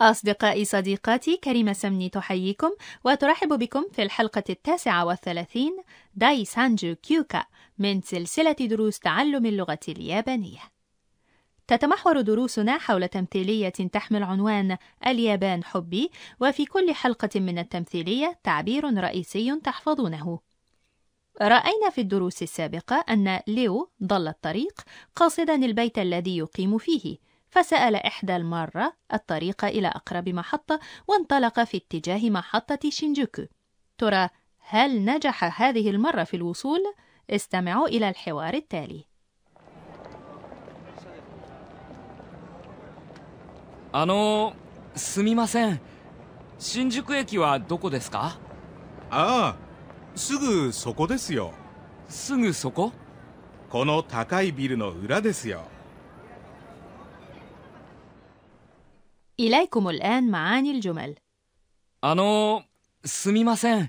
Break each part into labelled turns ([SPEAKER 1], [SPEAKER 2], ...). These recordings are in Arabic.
[SPEAKER 1] أصدقائي صديقاتي كريمة سمني تحييكم وترحب بكم في الحلقة التاسعة والثلاثين داي سانجو كيوكا من سلسلة دروس تعلم اللغة اليابانية تتمحور دروسنا حول تمثيلية تحمل عنوان اليابان حبي وفي كل حلقة من التمثيلية تعبير رئيسي تحفظونه رأينا في الدروس السابقة أن ليو ضل الطريق قاصدا البيت الذي يقيم فيه فسأل إحدى المرة الطريق إلى أقرب محطة وانطلق في اتجاه محطة شينجوكو ترى هل نجح هذه المرة في الوصول؟ استمعوا إلى الحوار التالي
[SPEAKER 2] あのすみません新宿駅はどこですかああ
[SPEAKER 3] すぐそこですよすぐそここの高いビルの
[SPEAKER 2] 裏ですよ
[SPEAKER 1] إليكم الآن معاني الجمل
[SPEAKER 2] أنو سمي
[SPEAKER 1] ماسن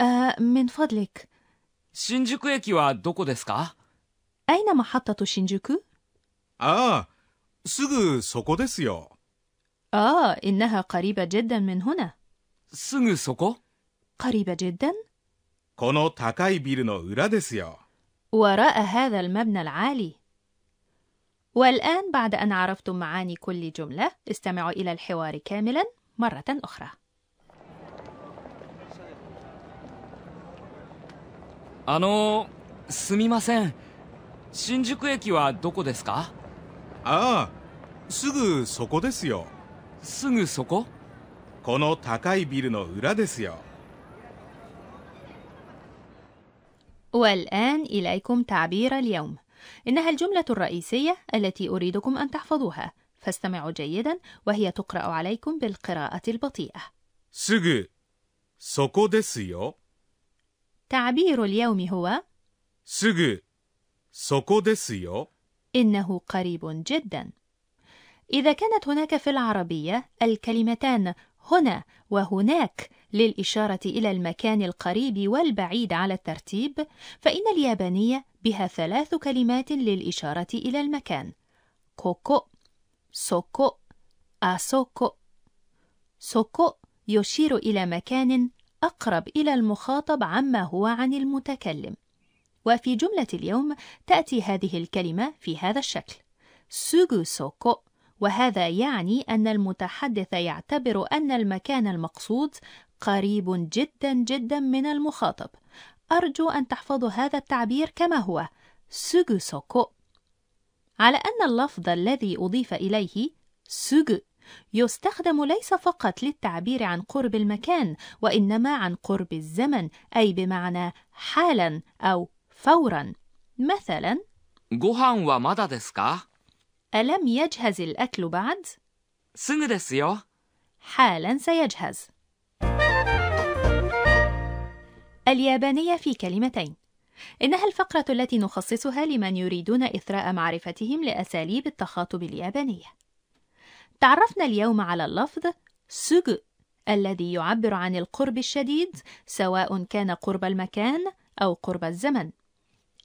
[SPEAKER 1] آه، من فضلك
[SPEAKER 2] شينجوكو يكي وا دوكو ديسكا؟
[SPEAKER 1] أين محطة شينجوكو؟
[SPEAKER 2] آه سوغو سوكو ديسيو
[SPEAKER 1] آه إنها قريبة جدا من هنا
[SPEAKER 3] سوغو سوكو؟
[SPEAKER 1] قريبة جدا؟
[SPEAKER 3] كونو تاكاي بيلو نو ورا ديسيو
[SPEAKER 1] وراء هذا المبنى العالي والآن بعد أن عرفتم معاني كل جملة استمعوا إلى الحوار كاملا مرة أخرى آه، والآن إليكم تعبير اليوم إنها الجملة الرئيسية التي أريدكم أن تحفظوها فاستمعوا جيدا وهي تقرأ عليكم بالقراءة البطيئة تعبير اليوم هو إنه قريب جدا إذا كانت هناك في العربية الكلمتان هنا وهناك للإشارة إلى المكان القريب والبعيد على الترتيب، فإن اليابانية بها ثلاث كلمات للإشارة إلى المكان كوكو سوكو أسوكو سوكو يشير إلى مكان أقرب إلى المخاطب عما هو عن المتكلم وفي جملة اليوم تأتي هذه الكلمة في هذا الشكل سوغو سوكو وهذا يعني أن المتحدث يعتبر أن المكان المقصود قريب جدا جدا من المخاطب أرجو أن تحفظوا هذا التعبير كما هو سوغو على أن اللفظ الذي أضيف إليه سوغو يستخدم ليس فقط للتعبير عن قرب المكان وإنما عن قرب الزمن أي بمعنى حالا أو فورا مثلا ألم يجهز الأكل بعد؟ حالا سيجهز اليابانية في كلمتين إنها الفقرة التي نخصصها لمن يريدون إثراء معرفتهم لأساليب التخاطب اليابانية تعرفنا اليوم على اللفظ سوغ الذي يعبر عن القرب الشديد سواء كان قرب المكان أو قرب الزمن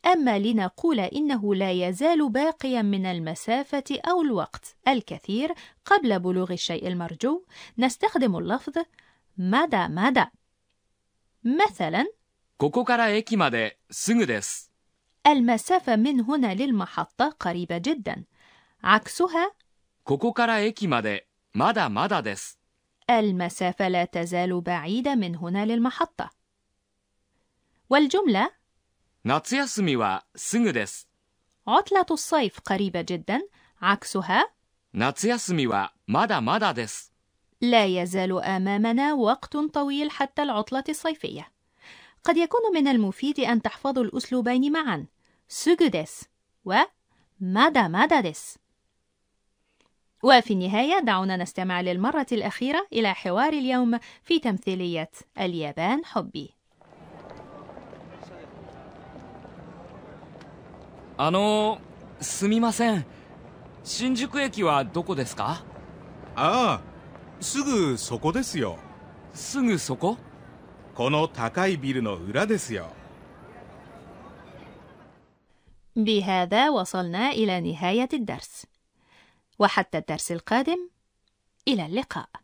[SPEAKER 1] أما لنقول إنه لا يزال باقيا من المسافة أو الوقت الكثير قبل بلوغ الشيء المرجو نستخدم اللفظ مدى مدى مثلا المسافة من هنا للمحطة قريبة جدا عكسها المسافة لا تزال بعيدة من هنا للمحطة والجملة عطلة الصيف قريبة جدا عكسها
[SPEAKER 2] 夏休みはまだまだで
[SPEAKER 1] す لا يزال امامنا وقت طويل حتى العطله الصيفيه قد يكون من المفيد ان تحفظوا الاسلوبين معا سوغوديس و مادا مادا ديس وفي النهايه دعونا نستمع للمره الاخيره الى حوار اليوم في تمثيليه اليابان حبي
[SPEAKER 2] あのすみません新宿駅はどこですかあ
[SPEAKER 3] あすぐそこですよすぐそここの高いビルの裏ですよ
[SPEAKER 1] بهذا وصلنا إلى نهاية الدرس وحتى الدرس القادم إلى اللقاء